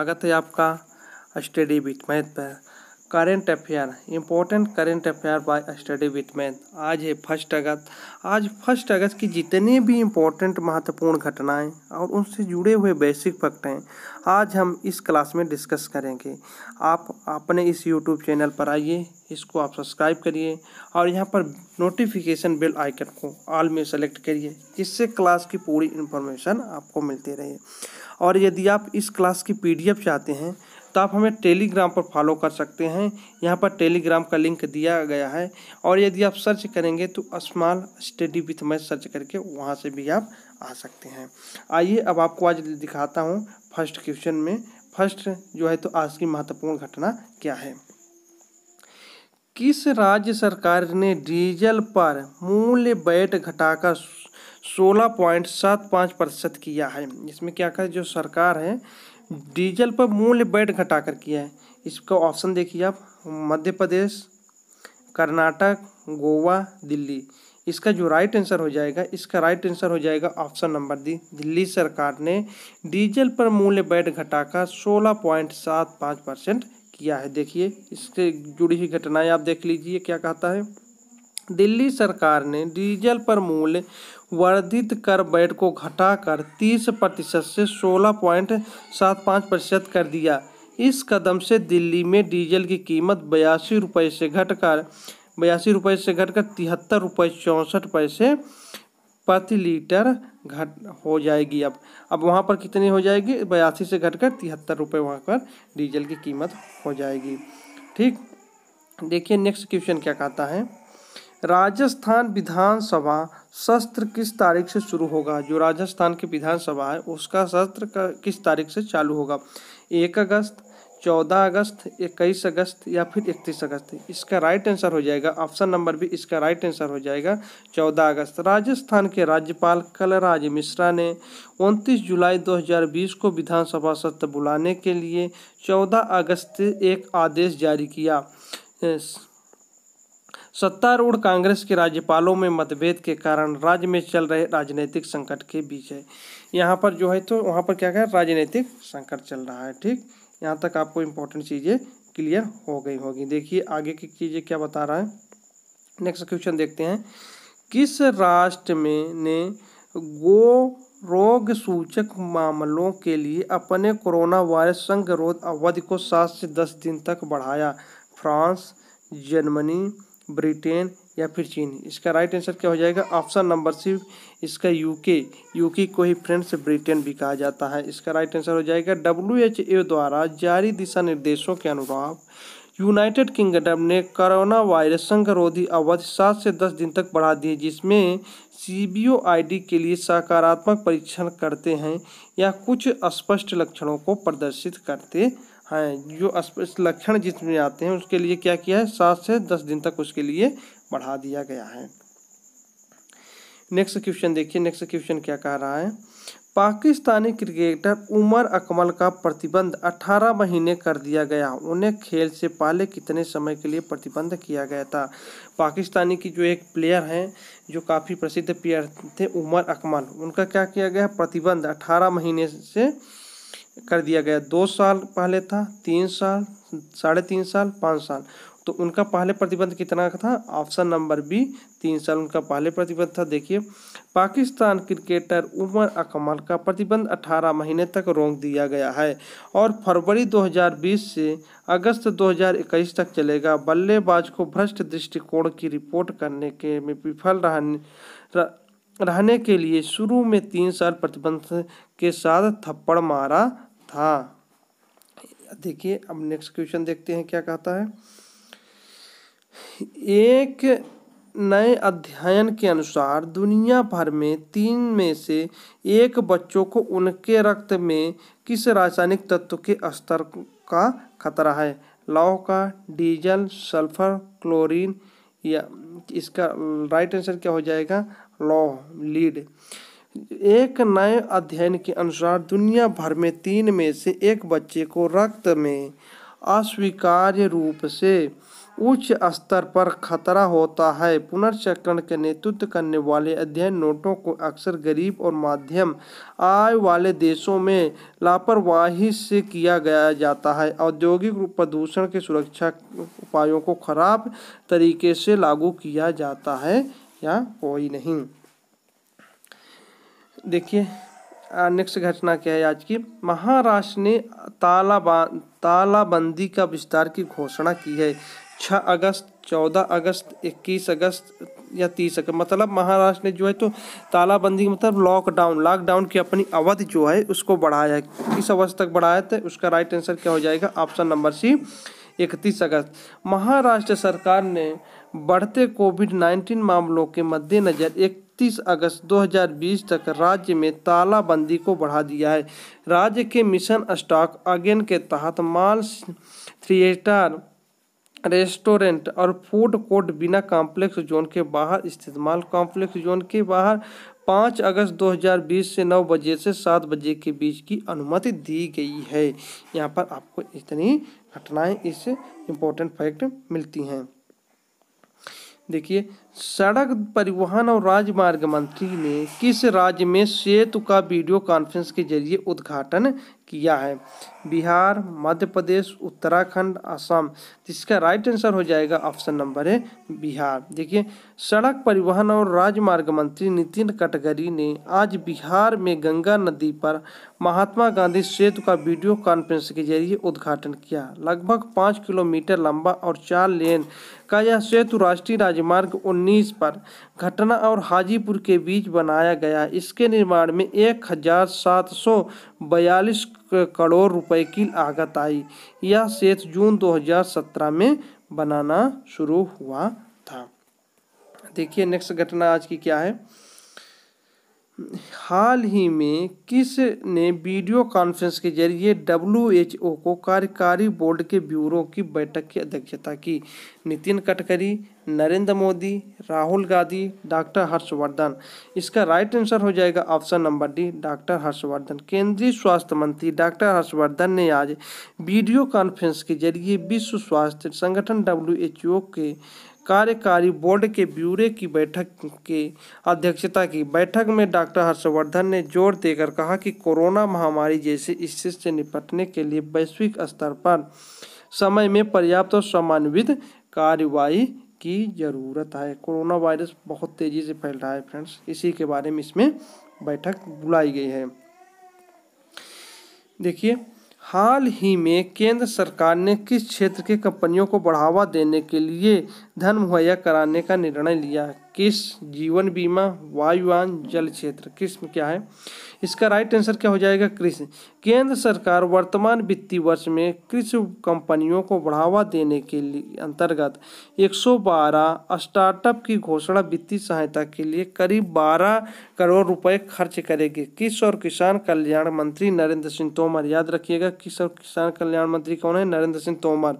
स्वागत है आपका स्टडी विथ मैथ पर current affair important current affair by study with math आज है फर्स्ट अगस्त आज फर्स्ट अगस्त की जितने भी इम्पोर्टेंट महत्वपूर्ण घटनाएं और उनसे जुड़े हुए बेसिक फैक्ट हैं आज हम इस क्लास में डिस्कस करेंगे आप अपने इस यूट्यूब चैनल पर आइए इसको आप सब्सक्राइब करिए और यहाँ पर नोटिफिकेशन बेल आइकन को ऑल में सेलेक्ट करिए जिससे क्लास की पूरी इन्फॉर्मेशन आपको मिलती रहे और यदि आप इस क्लास की पीडीएफ चाहते हैं तो आप हमें टेलीग्राम पर फॉलो कर सकते हैं यहाँ पर टेलीग्राम का लिंक दिया गया है और यदि आप सर्च करेंगे तो small study with math search करके वहाँ से भी आप आ सकते हैं आइए अब आपको आज दिखाता हूँ फर्स्ट क्वेश्चन में फर्स्ट जो है तो आज की महत्वपूर्ण घटना क्या है किस राज्य सरकार ने डीजल पर मूल्य बैट घटाकर सोलह पॉइंट सात पाँच प्रतिशत किया है इसमें क्या कहा जो सरकार है डीजल पर मूल्य बैठ घटाकर किया है इसका ऑप्शन देखिए आप मध्य प्रदेश कर्नाटक गोवा दिल्ली इसका जो राइट आंसर हो जाएगा इसका राइट आंसर हो जाएगा ऑप्शन नंबर डी दिल्ली सरकार ने डीजल पर मूल्य बैठ घटाकर सोलह पॉइंट सात पाँच परसेंट किया है देखिए इससे जुड़ी हुई घटनाएं आप देख लीजिए क्या कहता है दिल्ली सरकार ने डीजल पर मूल्य वर्धित कर बैठ को घटाकर 30 प्रतिशत से 16.75 प्रतिशत कर दिया इस कदम से दिल्ली में डीजल की कीमत बयासी रुपये से घटकर बयासी रुपये से घटकर तिहत्तर रुपये चौंसठ पैसे प्रति लीटर घट हो जाएगी अब अब वहाँ पर कितनी हो जाएगी बयासी से घटकर तिहत्तर रुपये वहाँ पर डीजल की कीमत हो जाएगी ठीक देखिए नेक्स्ट क्वेश्चन क्या कहता है राजस्थान विधानसभा सत्र किस तारीख से शुरू होगा जो राजस्थान की विधानसभा है उसका सत्र किस तारीख से चालू होगा एक अगस्त चौदह अगस्त इक्कीस अगस्त या फिर इकतीस अगस्त इसका राइट आंसर हो जाएगा ऑप्शन नंबर भी इसका राइट आंसर हो जाएगा चौदह अगस्त राजस्थान के राज्यपाल कलराज मिश्रा ने उनतीस जुलाई 2020 को विधानसभा सत्र बुलाने के लिए चौदह अगस्त एक आदेश जारी किया सत्तारूढ़ कांग्रेस के राज्यपालों में मतभेद के कारण राज्य में चल रहे राजनीतिक संकट के बीच है यहाँ पर जो है तो वहाँ पर क्या है राजनीतिक संकट चल रहा है ठीक यहाँ तक आपको इम्पोर्टेंट चीज़ें क्लियर हो गई होगी देखिए आगे की चीज़ें क्या बता रहा है नेक्स्ट क्वेश्चन देखते हैं किस राष्ट्र में ने गो रोग सूचक मामलों के लिए अपने कोरोना वायरस संगरोध अवधि को सात से दस दिन तक बढ़ाया फ्रांस जर्मनी ब्रिटेन या फिर चीन इसका राइट आंसर क्या हो जाएगा ऑप्शन नंबर सी इसका यूके यूके को ही फ्रेंड्स ब्रिटेन भी कहा जाता है इसका राइट आंसर हो जाएगा डब्ल्यू द्वारा जारी दिशा निर्देशों के अनुसार यूनाइटेड किंगडम ने कोरोना वायरस संगरोधी अवधि सात से दस दिन तक बढ़ा दी जिसमें सी डी के लिए सकारात्मक परीक्षण करते हैं या कुछ स्पष्ट लक्षणों को प्रदर्शित करते हैं हैं हाँ, जो स्पष्ट लक्षण जिसमें आते हैं उसके लिए क्या किया है सात से दस दिन तक उसके लिए बढ़ा दिया गया है नेक्स्ट क्वेश्चन देखिए नेक्स्ट क्वेश्चन क्या कह रहा है पाकिस्तानी क्रिकेटर उमर अकमल का प्रतिबंध 18 महीने कर दिया गया उन्हें खेल से पहले कितने समय के लिए प्रतिबंध किया गया था पाकिस्तानी की जो एक प्लेयर हैं जो काफ़ी प्रसिद्ध प्लेयर थे उमर अकमल उनका क्या किया गया प्रतिबंध 18 महीने से कर दिया गया दो साल पहले था तीन साल साढ़े तीन साल पाँच साल तो उनका पहले प्रतिबंध कितना का था ऑप्शन नंबर बी तीन साल उनका पहले प्रतिबंध था देखिए पाकिस्तान क्रिकेटर उमर अकमल का प्रतिबंध 18 महीने तक रोक दिया गया है और फरवरी 2020 से अगस्त 2021 तक चलेगा बल्लेबाज को भ्रष्ट दृष्टिकोण की रिपोर्ट करने के में विफल रहने रहने के लिए शुरू में तीन साल प्रतिबंध के साथ थप्पड़ मारा था हाँ। देखिए अब नेक्स्ट क्वेश्चन देखते हैं क्या कहता है एक नए अध्ययन के अनुसार दुनिया भर में तीन में से एक बच्चों को उनके रक्त में किस रासायनिक तत्व के स्तर का खतरा है लौ का डीजल सल्फर क्लोरीन या इसका राइट आंसर क्या हो जाएगा लौ लीड एक नए अध्ययन के अनुसार दुनिया भर में तीन में से एक बच्चे को रक्त में अस्वीकार्य रूप से उच्च स्तर पर खतरा होता है पुनर्चक्रण के नेतृत्व करने वाले अध्ययन नोटों को अक्सर गरीब और माध्यम आय वाले देशों में लापरवाही से किया गया जाता है औद्योगिक प्रदूषण के सुरक्षा उपायों को खराब तरीके से लागू किया जाता है या कोई नहीं देखिए नेक्स्ट घटना क्या है आज की महाराष्ट्र ने तालाबा तालाबंदी का विस्तार की घोषणा की है 6 अगस्त 14 अगस्त 21 अगस्त या 30 अगस्त मतलब महाराष्ट्र ने जो है तो तालाबंदी मतलब लॉकडाउन लॉकडाउन की अपनी अवधि जो है उसको बढ़ाया है किस अवधि तक बढ़ाया था उसका राइट आंसर क्या हो जाएगा ऑप्शन नंबर सी इकतीस अगस्त महाराष्ट्र सरकार ने बढ़ते कोविड नाइन्टीन मामलों के मद्देनज़र एक 31 अगस्त 2020 तक राज्य में तालाबंदी को बढ़ा दिया है राज्य के मिशन स्टॉक अगेन के तहत माल थिएटर रेस्टोरेंट और फूड कोर्ट बिना कॉम्प्लेक्स जोन के बाहर स्थित माल कॉम्प्लेक्स जोन के बाहर पाँच अगस्त 2020 से नौ बजे से सात बजे के बीच की अनुमति दी गई है यहाँ पर आपको इतनी घटनाएं इस इम्पोर्टेंट फैक्ट मिलती हैं देखिए सड़क परिवहन और राजमार्ग मंत्री ने किस राज्य में सेतु का वीडियो कॉन्फ्रेंस के जरिए उद्घाटन किया है बिहार मध्य प्रदेश उत्तराखंड असम जिसका राइट आंसर हो जाएगा ऑप्शन नंबर है बिहार देखिए सड़क परिवहन और राजमार्ग मंत्री नितिन गडकरी ने आज बिहार में गंगा नदी पर महात्मा गांधी सेतु का वीडियो कॉन्फ्रेंस के जरिए उद्घाटन किया लगभग पाँच किलोमीटर लंबा और चार लेन का यह सेतु राष्ट्रीय राजमार्ग 19 पर घटना और हाजीपुर के बीच बनाया गया इसके निर्माण में एक हजार सात सौ बयालीस करोड़ रुपए की लागत आई यह सेठ जून 2017 में बनाना शुरू हुआ था देखिए नेक्स्ट घटना आज की क्या है हाल ही में किस ने वीडियो कॉन्फ्रेंस के जरिए डब्ल्यू एच ओ को कार्यकारी बोर्ड के ब्यूरो की बैठक की अध्यक्षता की नितिन गडकरी नरेंद्र मोदी राहुल गांधी डॉक्टर हर्षवर्धन इसका राइट आंसर हो जाएगा option number D doctor Harshvardhan केंद्रीय स्वास्थ्य मंत्री डॉक्टर हर्षवर्धन ने आज वीडियो कॉन्फ्रेंस के जरिए विश्व स्वास्थ्य संगठन डब्ल्यू एच ओ के कार्यकारी बोर्ड के ब्यूरे की बैठक की अध्यक्षता की बैठक में डॉक्टर हर्षवर्धन ने जोर देकर कहा कि कोरोना महामारी जैसे इससे से निपटने के लिए वैश्विक स्तर पर समय में पर्याप्त और समन्वित कार्रवाई की ज़रूरत है कोरोना वायरस बहुत तेज़ी से फैल रहा है फ्रेंड्स इसी के बारे में इसमें बैठक बुलाई गई है देखिए हाल ही में केंद्र सरकार ने किस क्षेत्र की कंपनियों को बढ़ावा देने के लिए धन मुहैया कराने का निर्णय लिया? है किस जीवन बीमा वायुवान जल क्षेत्र किस्म क्या है इसका राइट आंसर क्या हो जाएगा कृषि केंद्र सरकार वर्तमान वित्तीय वर्ष में कृषि कंपनियों को बढ़ावा देने के लिए अंतर्गत 112 स्टार्टअप की घोषणा वित्तीय सहायता के लिए करीब 12 करोड़ रुपए खर्च करेगी किस और किसान कल्याण मंत्री नरेंद्र सिंह तोमर याद रखिएगा किस और किसान कल्याण मंत्री कौन है नरेंद्र सिंह तोमर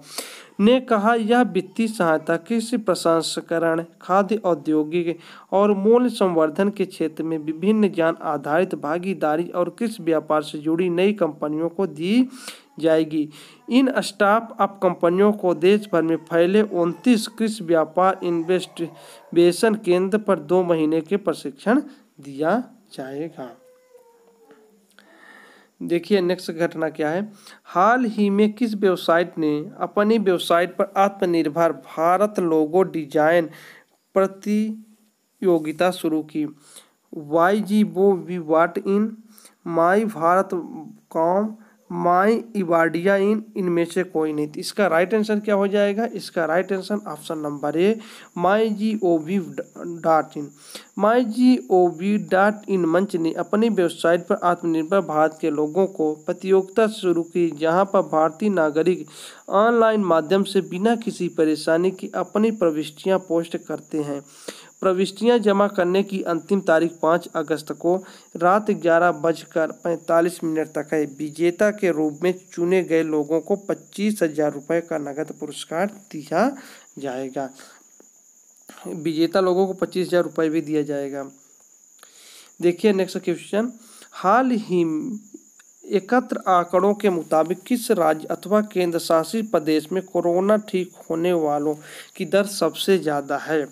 ने कहा यह वित्तीय सहायता कृषि प्रसंस्करण खाद्य औद्योगिक और मूल्य संवर्धन के क्षेत्र में विभिन्न ज्ञान आधारित भागीदारी और कृषि व्यापार से जुड़ी नई कंपनियों को दी जाएगी इन स्टार्ट अप कंपनियों को देश भर में फैले उनतीस कृषि व्यापार इन्वेस्टिगेशन केंद्र पर दो महीने के प्रशिक्षण दिया जाएगा देखिए नेक्स्ट घटना क्या है हाल ही में किस वेबसाइट ने अपनी वेबसाइट पर आत्मनिर्भर भारत लोगो डिजाइन प्रतियोगिता शुरू की वाई जी बो वी वाट इन माई भारत कॉम माई इवाडिया इन इनमें से कोई नहीं थी इसका राइट आंसर क्या हो जाएगा इसका right answer option number A my G O V dot in my G O V dot in मंच ने अपनी वेबसाइट पर आत्मनिर्भर भारत के लोगों को प्रतियोगिता शुरू की जहां पर भारतीय नागरिक ऑनलाइन माध्यम से बिना किसी परेशानी के अपनी प्रविष्टियां पोस्ट करते हैं प्रविष्टियां जमा करने की अंतिम तारीख 5 अगस्त को रात ग्यारह बजकर पैंतालीस मिनट तक है विजेता के रूप में चुने गए लोगों को पच्चीस हजार रुपये का नगद पुरस्कार दिया जाएगा विजेता लोगों को पच्चीस हजार रुपये भी दिया जाएगा देखिए नेक्स्ट क्वेश्चन हाल ही एकत्र आंकड़ों के मुताबिक किस राज्य अथवा केंद्र शासित प्रदेश में कोरोना ठीक होने वालों की दर सबसे ज़्यादा है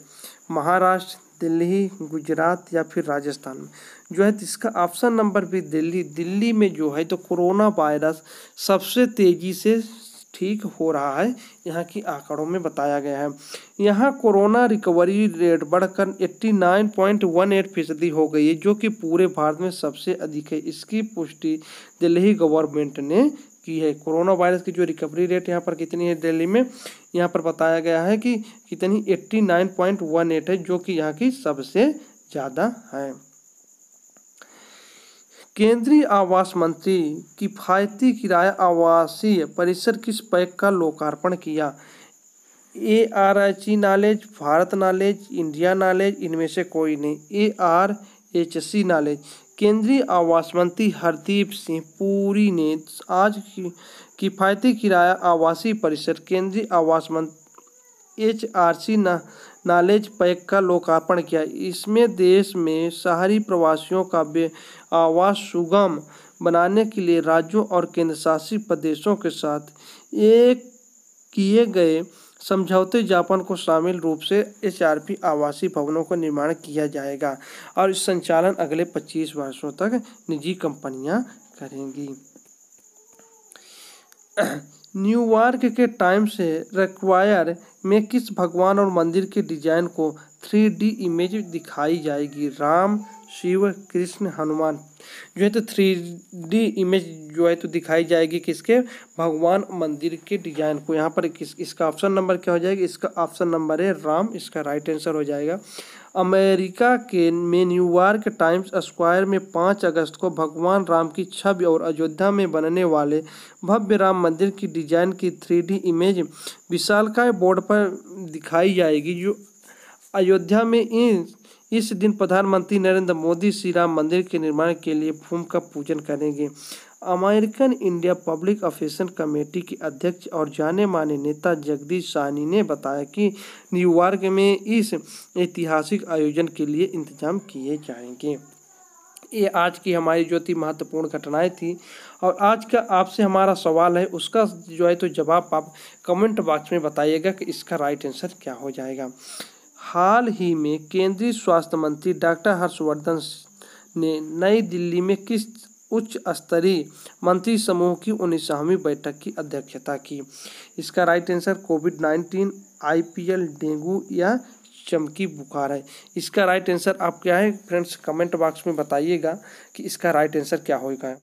महाराष्ट्र दिल्ली गुजरात या फिर राजस्थान में जो है तो इसका ऑप्शन नंबर भी दिल्ली दिल्ली में जो है तो कोरोना वायरस सबसे तेज़ी से ठीक हो रहा है यहाँ की आंकड़ों में बताया गया है यहाँ कोरोना रिकवरी रेट बढ़कर 89.18 फीसदी हो गई है जो कि पूरे भारत में सबसे अधिक है इसकी पुष्टि दिल्ली गवर्नमेंट ने की है कोरोना वायरस की जो रिकवरी रेट यहाँ पर कितनी है दिल्ली में यहाँ पर बताया गया है कि कितनी 89.18 है जो कि यहाँ की सबसे ज़्यादा है केंद्रीय आवास मंत्री किफायती किराया आवासीय परिसर किस पैक का लोकार्पण किया A R H E knowledge Bharat knowledge India knowledge इनमें से कोई नहीं A R H C knowledge केंद्रीय आवास मंत्री हरदीप सिंह पुरी ने आज किफ़ायती किराया आवासीय परिसर केंद्रीय आवास मंत्री एच आर सी ना, नॉलेज पैक का लोकार्पण किया इसमें देश में शहरी प्रवासियों का आवास सुगम बनाने के लिए राज्यों और केंद्र शासित प्रदेशों के साथ एक किए गए समझौते जापान को शामिल रूप से एच आवासीय भवनों का निर्माण किया जाएगा और इस संचालन अगले 25 वर्षों तक निजी कंपनियां करेंगी न्यूयॉर्क के टाइम्स रिक्वायर में किस भगवान और मंदिर के डिजाइन को 3D इमेज दिखाई जाएगी राम शिव कृष्ण हनुमान जो है तो थ्री डी इमेज जो है तो दिखाई जाएगी किसके भगवान मंदिर के डिजाइन को यहाँ पर किस इसका ऑप्शन नंबर क्या हो जाएगा इसका ऑप्शन नंबर है राम इसका राइट आंसर हो जाएगा अमेरिका के में न्यूयॉर्क टाइम्स स्क्वायर में पाँच अगस्त को भगवान राम की छवि और अयोध्या में बनने वाले भव्य राम मंदिर की डिजाइन की थ्री इमेज विशालकाय बोर्ड पर दिखाई जाएगी जो अयोध्या में इन इस दिन प्रधानमंत्री नरेंद्र मोदी श्री राम मंदिर के निर्माण के लिए भूमि का पूजन करेंगे अमेरिकन इंडिया पब्लिक अफेशन कमेटी के अध्यक्ष और जाने माने नेता जगदीश सानी ने बताया कि न्यूयॉर्क में इस ऐतिहासिक आयोजन के लिए इंतजाम किए जाएंगे ये आज की हमारी जो थी महत्वपूर्ण घटनाएं थी और आज का आपसे हमारा सवाल है उसका जो है तो जवाब आप कमेंट बॉक्स में बताइएगा कि इसका राइट आंसर क्या हो जाएगा हाल ही में केंद्रीय स्वास्थ्य मंत्री डॉक्टर हर्षवर्धन ने नई दिल्ली में किस उच्च स्तरीय मंत्री समूह की उन्नीसवीं बैठक की अध्यक्षता की इसका right answer covid nineteen IPL dengue या चमकी बुखार है इसका राइट आंसर आप क्या है फ्रेंड्स कमेंट बॉक्स में बताइएगा कि इसका राइट आंसर क्या होगा